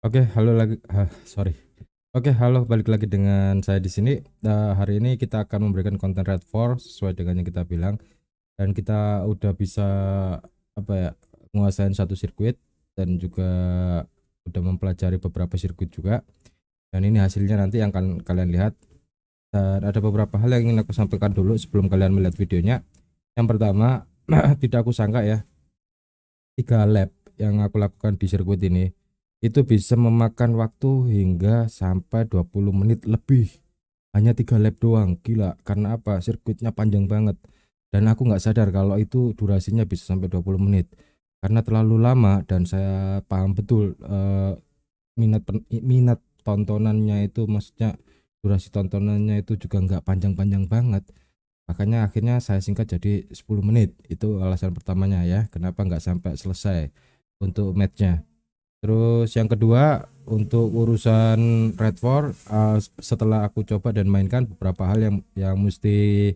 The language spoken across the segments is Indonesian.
Oke, halo lagi. Ha, sorry. Oke, halo balik lagi dengan saya di sini. Nah, hari ini kita akan memberikan konten Red Force sesuai dengan yang kita bilang dan kita udah bisa apa ya menguasain satu sirkuit dan juga udah mempelajari beberapa sirkuit juga. Dan ini hasilnya nanti yang akan kalian lihat. Dan ada beberapa hal yang ingin aku sampaikan dulu sebelum kalian melihat videonya. Yang pertama, tidak aku sangka ya, tiga lap yang aku lakukan di sirkuit ini itu bisa memakan waktu hingga sampai 20 menit lebih hanya tiga lap doang gila karena apa sirkuitnya panjang banget dan aku nggak sadar kalau itu durasinya bisa sampai 20 menit karena terlalu lama dan saya paham betul eh, minat minat tontonannya itu maksudnya durasi tontonannya itu juga nggak panjang-panjang banget makanya akhirnya saya singkat jadi 10 menit itu alasan pertamanya ya kenapa nggak sampai selesai untuk matchnya terus yang kedua untuk urusan Red 4 uh, eh, setelah aku coba dan mainkan beberapa hal yang yang mesti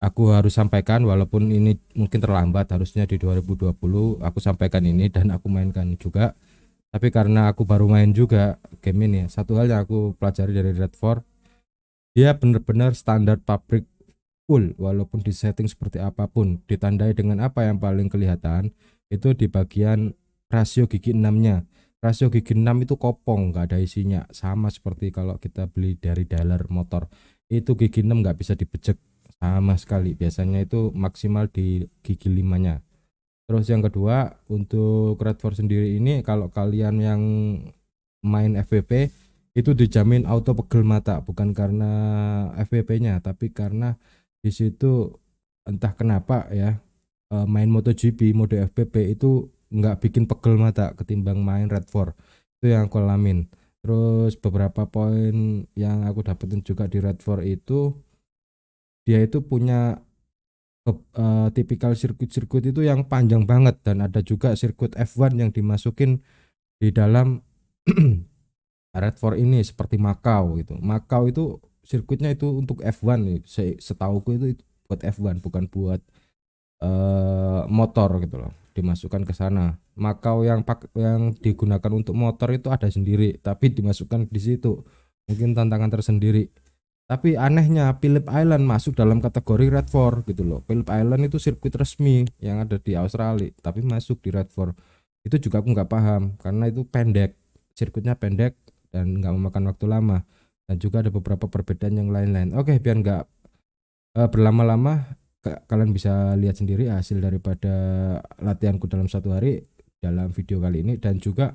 aku harus sampaikan walaupun ini mungkin terlambat harusnya di 2020 aku sampaikan ini dan aku mainkan juga tapi karena aku baru main juga game ini satu hal yang aku pelajari dari Red Four dia benar-benar standar pabrik full walaupun di setting seperti apapun ditandai dengan apa yang paling kelihatan itu di bagian rasio gigi 6 nya rasio gigi 6 itu kopong nggak ada isinya sama seperti kalau kita beli dari dealer motor itu gigi 6 nggak bisa dibejek sama sekali biasanya itu maksimal di gigi 5 nya terus yang kedua untuk Red Force sendiri ini kalau kalian yang main FPP, itu dijamin auto pegel mata bukan karena fpp nya tapi karena di situ entah kenapa ya eh, main MotoGP mode FPP itu nggak bikin pegel mata ketimbang main red 4 itu yang aku alamin terus beberapa poin yang aku dapetin juga di red 4 itu dia itu punya uh, tipikal sirkuit-sirkuit itu yang panjang banget dan ada juga sirkuit F1 yang dimasukin di dalam red 4 ini seperti Macau gitu Macau itu sirkuitnya itu untuk F1 nih setahuku itu buat F1 bukan buat Eh, motor gitu loh dimasukkan ke sana maka yang pak yang digunakan untuk motor itu ada sendiri tapi dimasukkan di situ mungkin tantangan tersendiri tapi anehnya Phillip Island masuk dalam kategori Red 4 gitu loh Phillip Island itu sirkuit resmi yang ada di Australia tapi masuk di Red 4 itu juga aku nggak paham karena itu pendek sirkuitnya pendek dan nggak memakan waktu lama dan juga ada beberapa perbedaan yang lain-lain oke biar nggak uh, berlama-lama kalian bisa lihat sendiri hasil daripada latihanku dalam satu hari dalam video kali ini dan juga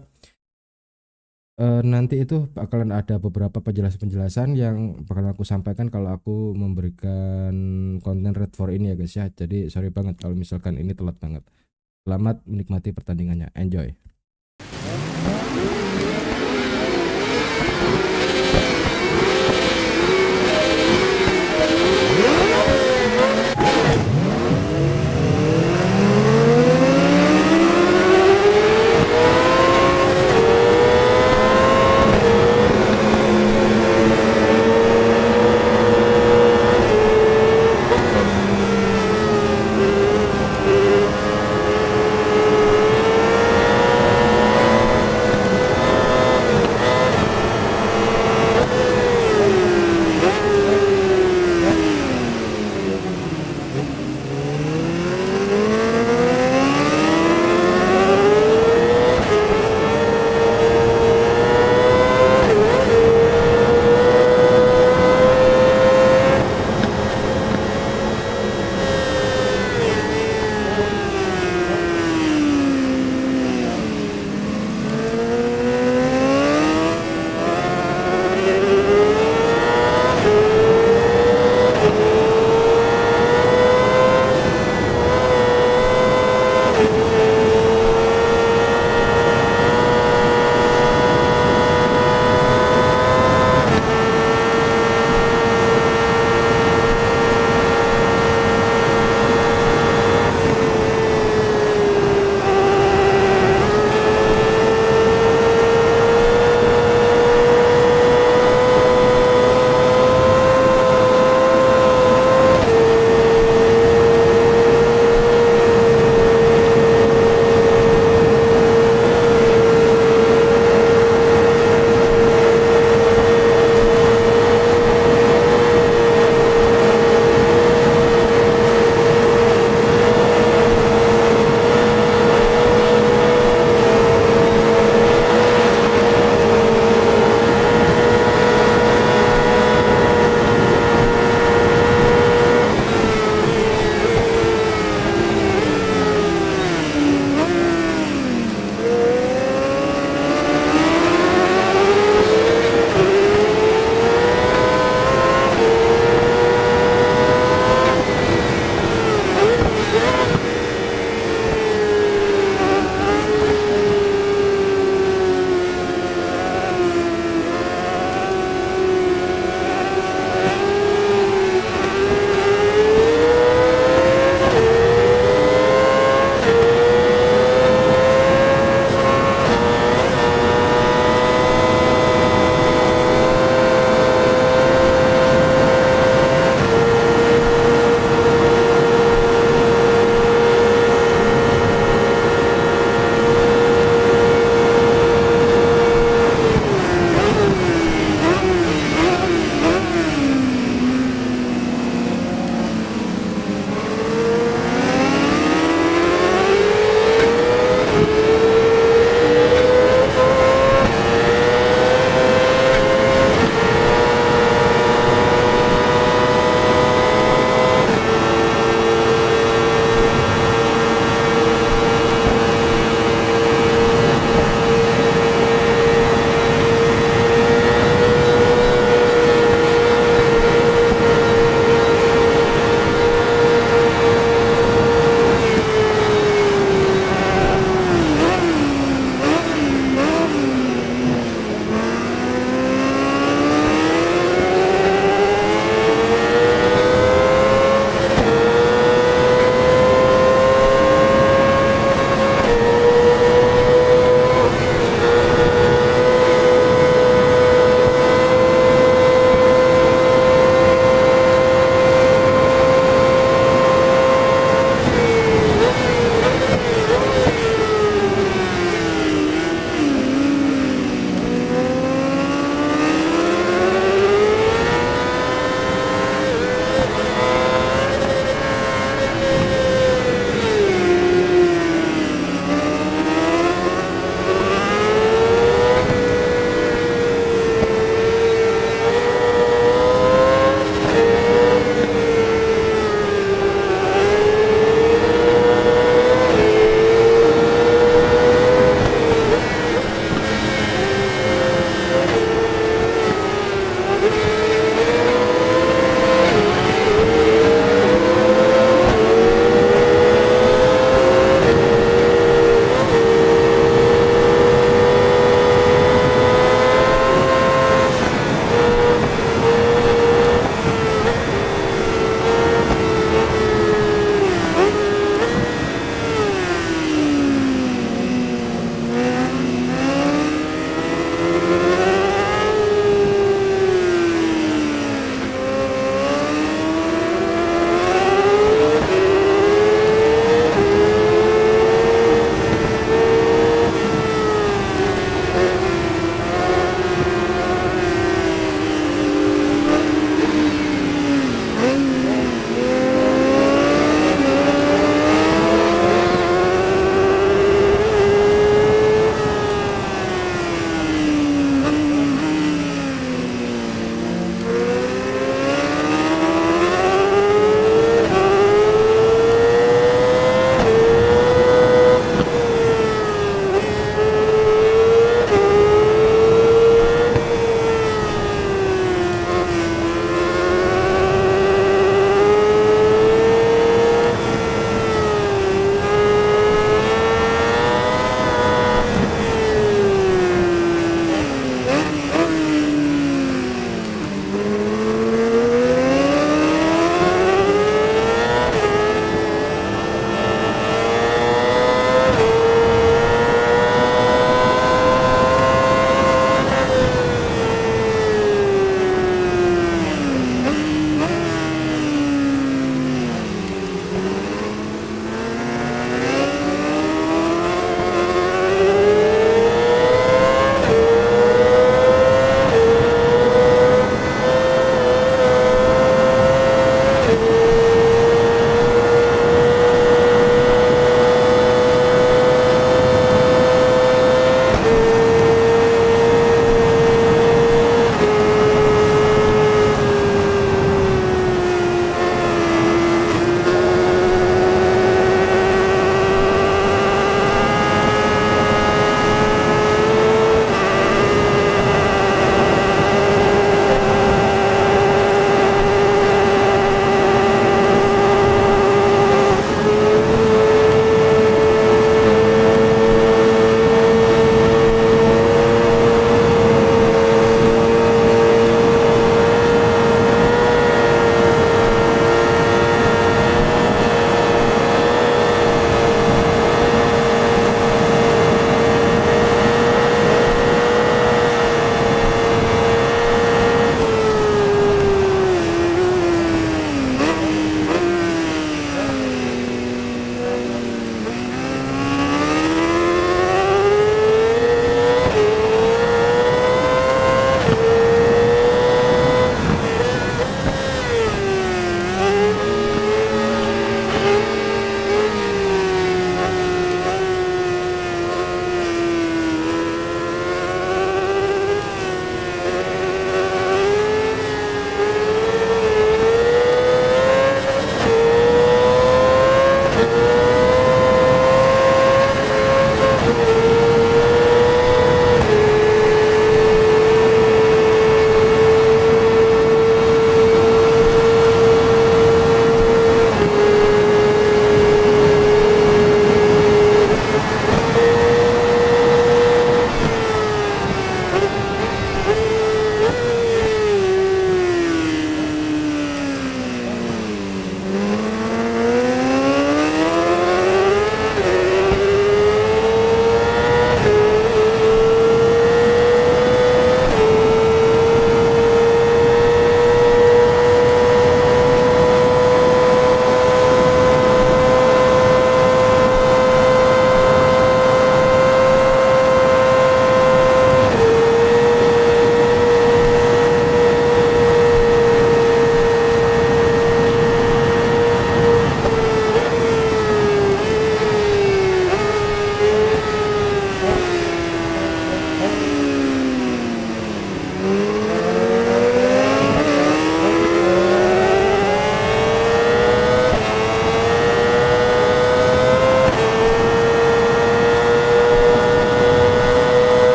e, nanti itu bakalan ada beberapa penjelasan-penjelasan yang bakalan aku sampaikan kalau aku memberikan konten red for ini ya guys ya jadi sorry banget kalau misalkan ini telat banget selamat menikmati pertandingannya enjoy